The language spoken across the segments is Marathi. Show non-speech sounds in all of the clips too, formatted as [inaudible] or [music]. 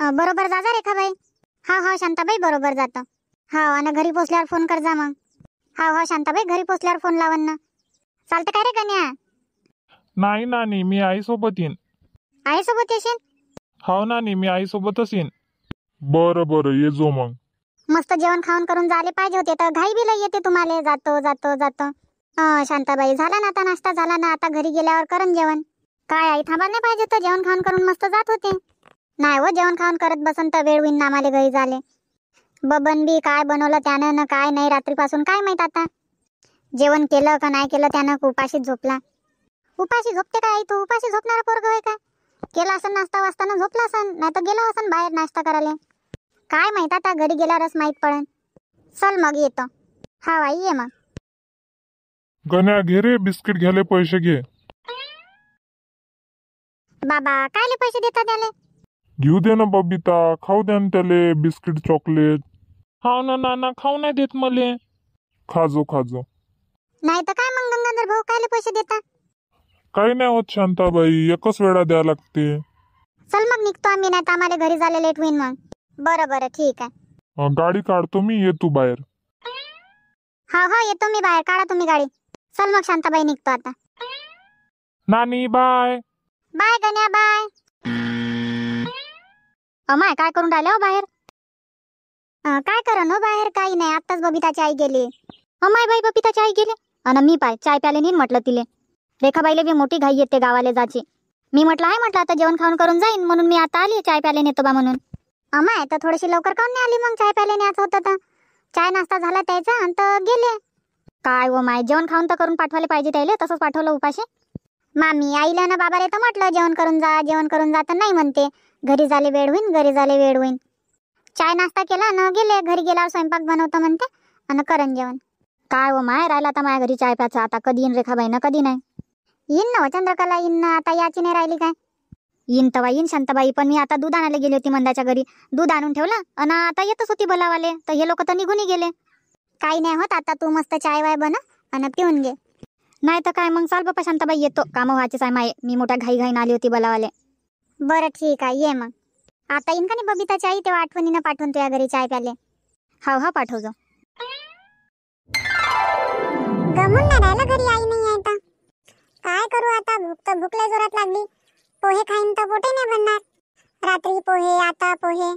बरोबर जा रेखाबाई हा हा शांताबाई बरोबर जातं हा आणि घरी पोचल्यावर फोन कर जा मग हा हा शांताबाई घरी पोचल्यावर फोन लावन ना चालतं काय रे कन्या नाही नानी मी आई सोबत येईन सोबत येशील हो नानी मी सोबतच येईन बरं बरं ये जो मग मस्त जेवण खाऊन करून झाले पाहिजे होते तर घाई बिल येते तुम्हाला जातो जातो जातो हा शांताबाई झाला ना आता नाश्ता झाला ना आता घरी गेल्यावर करण जेवण काय आई थांबायला नाही पाहिजे तर जेवण खाऊन करून मस्त जात होते नाही हो जेवण खाऊन करत बसन तर वेळ होईन नामाले घरी झाले बबन बी काय बनवलं त्यानं ना काय नाही रात्रीपासून काय माहीत आता जेवण केलं का नाही केलं त्यानं उपाशी झोपला उपाशी झोपते काय तू उपाशी झोपणारा पोरग आहे का केला असन नाश्ता वाजताना झोपला असन नाही तर गेला असन बाहेर नाश्ता करायला काय माहित आता घरी गेल्यावरच माहीत पडेल चल मग येतो हा वाई ये मग गण्या घे रे बिस्किट घ्याले पैसे घे बाबा कायले पैसे देता त्याला घेऊ दे ना बबिता खाऊ द्या ना त्याले बिस्किट चॉकलेट हाव ना ना खाऊ नाही देत मले खाजो खाजो नाही तर काय मग गंगाधर भाऊ कायले पैसे देता काही नाही होत शांताबाई एकच वेळा द्या लागते चल मग निघतो आम्ही नाही आम्हाला घरी झाले लेट होईन मग बरं बरं ठीक आहे गाडी काढतो मी ये तू बाहेर हा हा हो, येतो मी बाहेर काढा तुम्ही गाडी चल मग शांताबाई निघतो आता नानी बाय बाय गण्या बाय अमाय काय करून राहिल्या हो बाहेर काय करा हो बाहेर काही नाही आताच बबिताची आई गेली अमाय बाई बबिताची आई गेली अन मी पाय चाय प्याले नाही म्हटलं तिले रेखाबाईले बी मोठी घाई येते गावाला जाची मी म्हटलं आहे म्हटलं आता जेवण खाऊन करून जाईन म्हणून मी आता आली चाय प्याले नेतो बा म्हणून अमाय तर थोडीशी लवकर काऊन नाही आली मग चाय प्याले न्यायचं होतं तर चाय नाश्ता झाला त्याचा आणि तर गेले काय व हो माय जेवण खाऊन तर करून पाठवायला पाहिजे त्याले तसंच पाठवलं उपाशी मामी आईला ना रे तर म्हटलं जेवण करून जा जेवण करून जा तर नाही म्हणते घरी झाले वेळ होईन घरी झाले वेळ होईन चाय नाश्ता केला न गेले घरी गेला स्वयंपाक बनवतो म्हणते आणि करण जेवण काय हो माय राहिला आता माझ्या घरी चाय प्याचा आता कधी येईन रेखाबाई ना कधी नाही येईन ना हो, चंद्रकला येईन ना आता याची नाही राहिली काय येईन तवा येईन शांतबाई पण मी आता दूध आणायला गेली होती मंदाच्या घरी दूध आणून ठेवला आणि आता येतच होती बोलावाले तर हे लोक तर निघून गेले काही नाही होत आता तू मस्त चाय वाय बन आणि पिऊन घे नाही तर काय मग चाल बापा शांताबाई येतो कामं व्हायचेच आहे माये मी मोठ्या घाई घाईनं आली होती बलावाले बरं ठीक आहे ये मग आता येईन का नाही बबिताची आई तेव्हा आठवणीनं पाठवून तुझ्या घरी चाय प्याले हाव हा पाठव जो गमून राहिलं घरी आई नाही आहे काय करू आता भूक तर भूक लय जोरात लागली पोहे खाईन तर पोटे नाही बनणार रात्री पोहे आता पोहे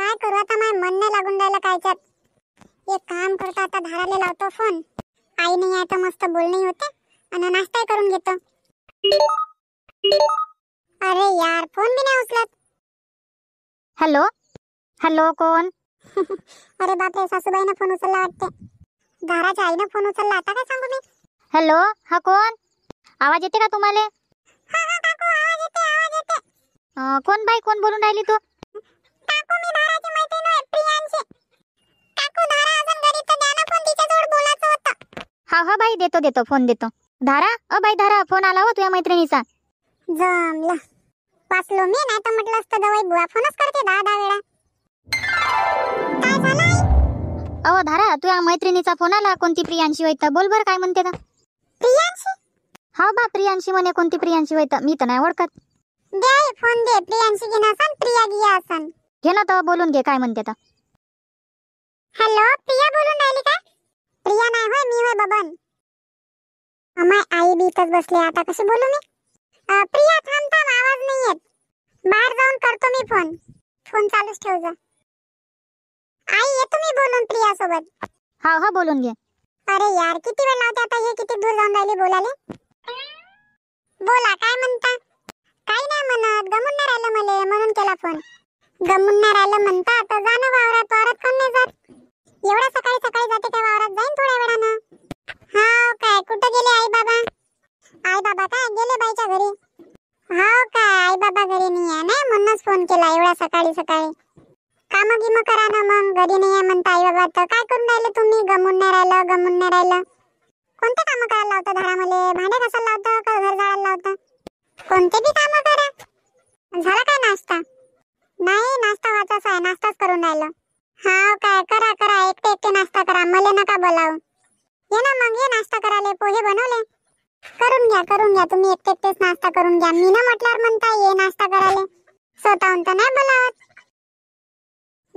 काय करू आता माझ्या मन नाही लागून राहिलं कायच्यात एक काम करतो आता धाराले लावतो फोन आई नाही आहे तर मस्त बोलणे होते आणि नाश्ताही करून घेतो अरे यार फोन बी नाही उचलत हॅलो हॅलो कोण [laughs] अरे बापरे सासूबाईनं फोन उचलला वाटते घराच्या आईनं फोन उचलला आता काय सांगू मी हॅलो हा कोण आवाज येते का तुम्हाला हा हा काकू आवाज येते आवाज येते कोण बाई कोण बोलून राहिली तू काकू मी घराची मैत्रीण हा हा बाई देतो देतो फोन देतो धारा अ बाई धारा फोन आला हो तुझ्या मैत्रिणीचा जमला वाचलो मी नाही तर म्हटलं असतं दवाई बुवा फोनच करते दहा दहा वेळा काय अहो धारा तुझ्या मैत्रिणीचा फोन आला कोणती प्रियांशी वैत बोल बर काय म्हणते प्रियांशी हा बा प्रियांशी म्हणे कोणती प्रियांशी वैत मी तर नाही ओळखत दे फोन दे प्रियांशी घेणं असन प्रिया गिया असन घे ना तर बोलून घे काय म्हणते हॅलो प्रिया बोलून राहिली का प्रिया नाही होय मी होय बबन अमाय आई बी बसले बसले आता कसे बोलू मी प्रिया थांब थांब आवाज नाही येत बाहेर जाऊन करतो मी फोन फोन चालूच ठेव जा आई येतो मी बोलून प्रिया सोबत हा हो, हो बोलून घे अरे यार किती वेळ लावते आता हे किती दूर जाऊन राहिले बोलाले बोला काय म्हणता काय नाही म्हणत गमून नाही राहिलं मले म्हणून केला फोन गमून नाही राहिलं म्हणता आता जाणं वावरात वावरात कोण नाही जात एवढा सकाळी सकाळी जाते का वावरात जाईन थोड्या वेळानं हा काय कुठं गेले आई बाबा आई बाबा काय गेले बाईच्या घरी हा काय आई बाबा घरी नाही आहे ना म्हणूनच फोन केला एवढा सकाळी सकाळी काम गिम करा ना मग घरी नाही आहे म्हणता आई बाबा तर काय करून राहिले तुम्ही गमून नाही राहिलं गमून नाही राहिलं कोणते काम करायला लावतं घरामध्ये भांडे घासायला लावतं का घर झाडायला लावतं कोणते बी काम करा झाला काय नाश्ता नाही नाश्ता व्हायचाच आहे नाश्ताच करून राहिलं हा काय करा करा एक एकटे ते नाश्ता करा मला नका बोलाव ये ना मग ये नाश्ता कराले पोहे बनवले करून घ्या करून घ्या तुम्ही एक एकटे एकटेच नाश्ता करून घ्या मी ना म्हटल्यावर म्हणता ये नाश्ता कराले स्वतःहून तर नाही बोलावत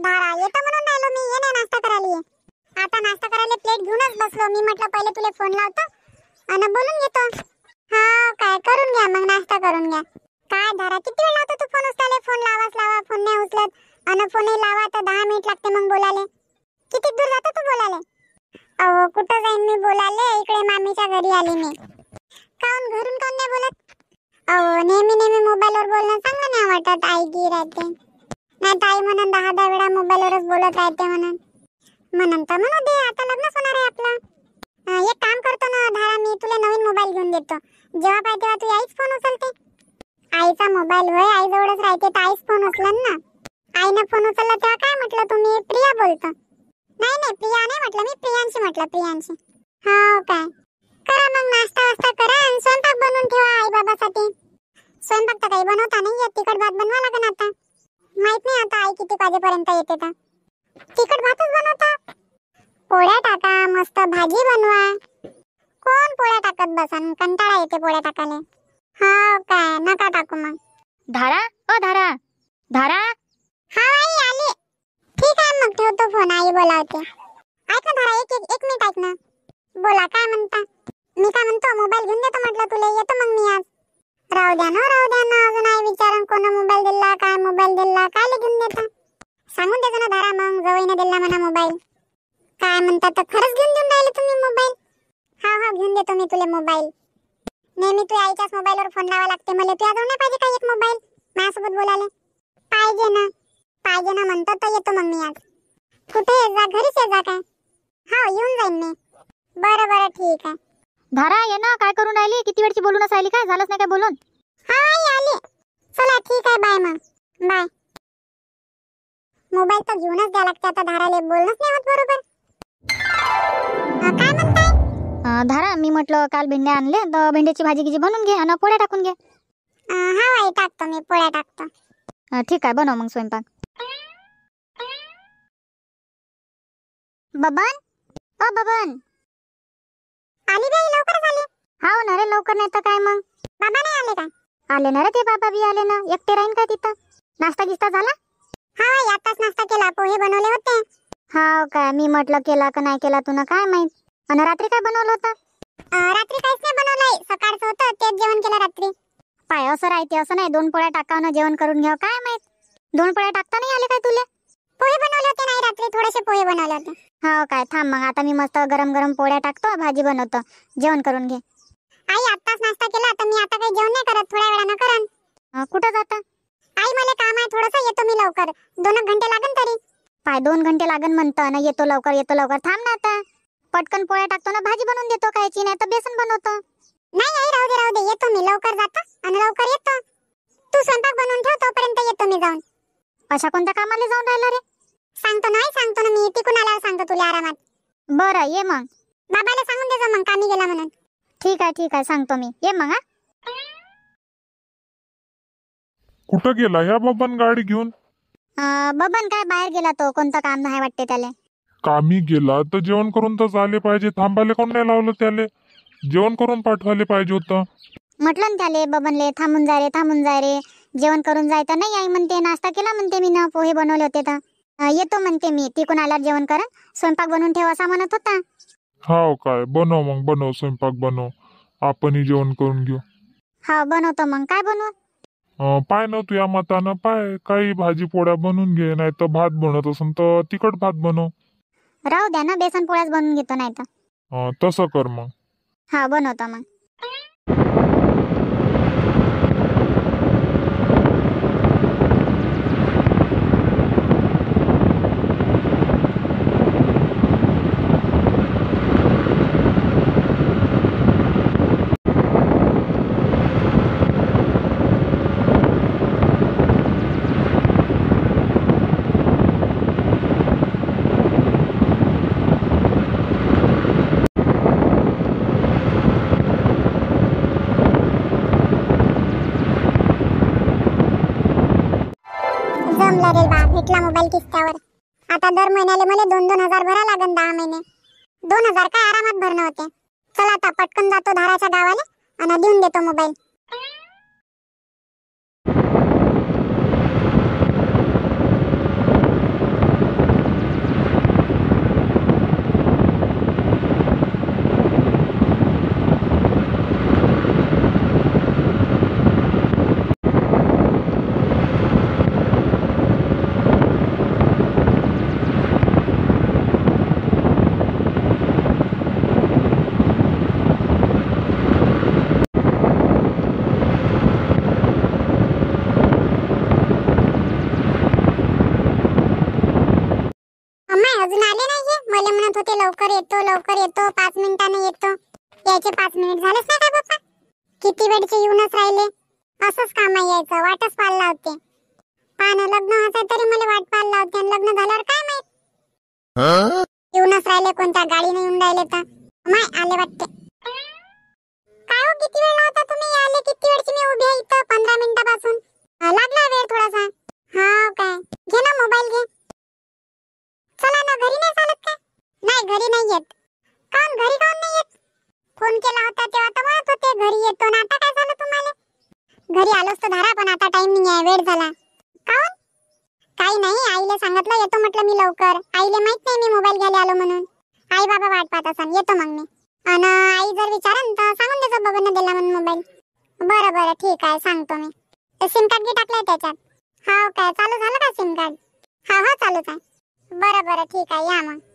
धारा येतं म्हणून राहिलो मी ये नाही नाश्ता करायला आता नाश्ता करायला प्लेट घेऊनच बसलो मी म्हटलं पहिले तुला फोन लावतो आणि बोलून घेतो हा काय करून घ्या मग नाश्ता करून घ्या काय धारा किती वेळ लावतो तू फोन उचलले फोन लावाच लावा फोन नाही उचलत अन फोनही लावा तर दहा मिनिट लागते मग बोलाले किती दूर जातो तू बोलाले अहो कुठं जाईन मी बोलाले इकडे मामीच्या घरी आले मी काऊन घरून काऊन नाही बोलत अहो नेहमी नेहमी मोबाईलवर बोलणं चांगलं नाही वाटत आई की राहते नाही ताई म्हणून दहा दहा वेळा मोबाईलवरच बोलत राहते म्हणून म्हणून तर म्हणू दे आता लग्नच होणार आहे आपला एक काम करतो ना धारा मी तुला नवीन मोबाईल घेऊन देतो जेव्हा पाहिजे तेव्हा तू आईच फोन उचलते आईचा मोबाईल होय जवळच राहते तर आईच फोन उचलन ना आईनं फोन उचलला तेव्हा काय म्हटलं तुम्ही प्रिया बोलतो नाही नाही प्रिया नाही म्हटलं मी प्रियांशी म्हटलं प्रियांशी हो काय करा मग नाश्ता वास्ता करा आणि स्वयंपाक बनवून ठेवा आई बाबासाठी स्वयंपाक तर काही बनवता नाही येत तिखट भात बनवा लागेल आता माहित नाही आता आई किती वाजेपर्यंत येते तर तिखट भातच बनवता पोळ्या टाका मस्त भाजी बनवा कोण पोळ्या टाकत बसा कंटाळा येते पोळ्या टाकायला हो काय नका टाकू मग धारा ओ धारा धारा हा आई आले ठीक आहे मग ठेवतो फोन आई बोलावते ऐक ना धरा एक एक एक मिनिट ऐक ना बोला काय म्हणता मी काय म्हणतो मोबाईल घेऊन देतो म्हटलं तुला येतो मग मी आज राहू द्या ना राहू द्या ना अजून आई विचारून कोणा मोबाईल दिला काय मोबाईल दिला काय घेऊन देतो सांगून देतो ना धरा मग जवळीने दिला म्हणा मोबाईल काय म्हणता तर खरंच घेऊन देऊन राहिले तुम्ही मोबाईल हा हा घेऊन देतो मी तुला मोबाईल नेहमी तू आईच्याच मोबाईलवर फोन लावा लागते मला तुझ्या जाऊ नाही पाहिजे काय एक मोबाईल माझ्यासोबत बोलायला पाहिजे ना पाहिजे ना म्हणतो तर येतो मग मी आज कुठे जा घरीच ये जा काय हा येऊन जाईन मी बरं बरं ठीक आहे धारा ये ना काय करून राहिली किती वेळची बोलूनच आली काय झालंच नाही काय बोलून हा आली चला ठीक आहे बाय मग बाय मोबाईल तर घेऊनच द्या लागते आता धाराले बोलणंच नाही होत बरोबर काय म्हणताय धारा मी म्हटलं काल भेंड्या आणले तर भेंड्याची भाजी गिजी बनवून घे आणि पोळ्या टाकून घे हां हा आई टाकतो मी पोळ्या टाकतो ठीक आहे बनव मग स्वयंपाक बबन ओ बबन आली बाई लवकर आली हा ना रे लवकर नाही तर काय मग बाबा नाही आले काय आले ना रे ते बाबा बी आले ना एकटे राहीन का तिथं नाश्ता गिस्ता झाला हा आताच नाश्ता केला पोहे बनवले होते हा काय मी म्हटलं केला का नाही केला तुला काय माहित आणि रात्री काय बनवलं होतं रात्री काहीच नाही बनवलंय सकाळचं होतं तेच जेवण केलं रात्री पाय असं राहते असं नाही दोन पोळ्या टाकावं जेवण करून घ्यावं काय माहित दोन पोळ्या टाकता नाही आले काय तुला पोहे बनवले होते नाही रात्री थोडेसे पोहे बनवले होते हो काय थांब मग आता मी मस्त गरम गरम पोळ्या टाकतो भाजी बनवतो जेवण करून घे आई आताच नाश्ता केला आता मी आता काही जेवण नाही करत थोड्या वेळानं करन कुठं जाता आई मला काम आहे थोडंसं येतो मी लवकर दोन घंटे लागन तरी पाय दोन घंटे लागन म्हणतं ना येतो लवकर येतो लवकर थांब ना आता पटकन पोळे टाकतो ना भाजी बनवून देतो काय नाही तर बेसन बनवतो नाही आई राहू दे राहू दे येतो मी लवकर जाता आणि लवकर येतो तू स्वयंपाक बनवून ठेव तोपर्यंत येतो मी जाऊन अशा कोणत्या कामाला जाऊन राहिला रे सांगतो नाही सांगतो ना मी तिकून आल्यावर सांगतो तुला आरामात बरं ये मग बाबाला सांगून देजो मग कामी गेला म्हणून ठीक आहे ठीक आहे सांगतो मी ये मग हा कुठं गेला ह्या बबन गाडी घेऊन बबन काय बाहेर गेला तो कोणतं काम नाही वाटते त्याला कामी गेला तर जेवण करून तर झाले पाहिजे थांबायला कोण नाही लावलं त्याले जेवण करून पाठवायला पाहिजे होतं म्हटलं ना त्याले बबनले थांबून जा रे थांबून जा रे जेवण करून जायचं नाही आई म्हणते नाश्ता केला म्हणते मी ना पोहे बनवले होते तर येतो म्हणते मी तिकून आल्यावर जेवण करा स्वयंपाक बनवून ठेव असा म्हणत होता हो काय बनव मग बनव स्वयंपाक बनव आपणही जेवण करून घेऊ हा बनवतो मग काय बनवू पाय ना तुया या मतानं पाय काही भाजी पोळ्या बनवून घे नाही तर भात बनवत असन तर तिखट भात बनव राहू द्या ना बेसन पोळ्याच बनवून घेतो नाही तर तसं कर मग हा बनवतो मग आता दर महिन्याला मले दोन दोन हजार भरा लागन दहा महिने दोन हजार काय आरामात भरणं होते चला आता पटकन जातो धाराच्या गावाला आणि देऊन देतो मोबाईल लवकर येतो लवकर येतो पाच मिनिटाने येतो यायचे पाच मिनिट झालेच नाही का बाप्पा किती वेळचे येऊनच राहिले असंच काम यायचं वाटच पाहायला लावते पान लग्न असाय तरी मला वाट पाहायला लावते आणि लग्न झाल्यावर काय माहित येऊनच राहिले कोणत्या गाडीने येऊन राहिले तर माय आले वाटते काय हो किती वेळ लावता तुम्ही आले किती वेळची मी उभी आहे इथं पंधरा लवकर आईले माहित नाही मी मोबाईल घ्यायला आलो म्हणून आई बाबा वाट पाहत असन येतो मग मी अन आई जर विचारन तर सांगून देतो बाबांना दिला म्हणून मोबाईल बरं बरं ठीक आहे सांगतो मी सिम कार्ड बी टाकलंय त्याच्यात हा काय चालू झालं का सिम कार्ड हा हा चालूच आहे बरं बरं ठीक आहे या मग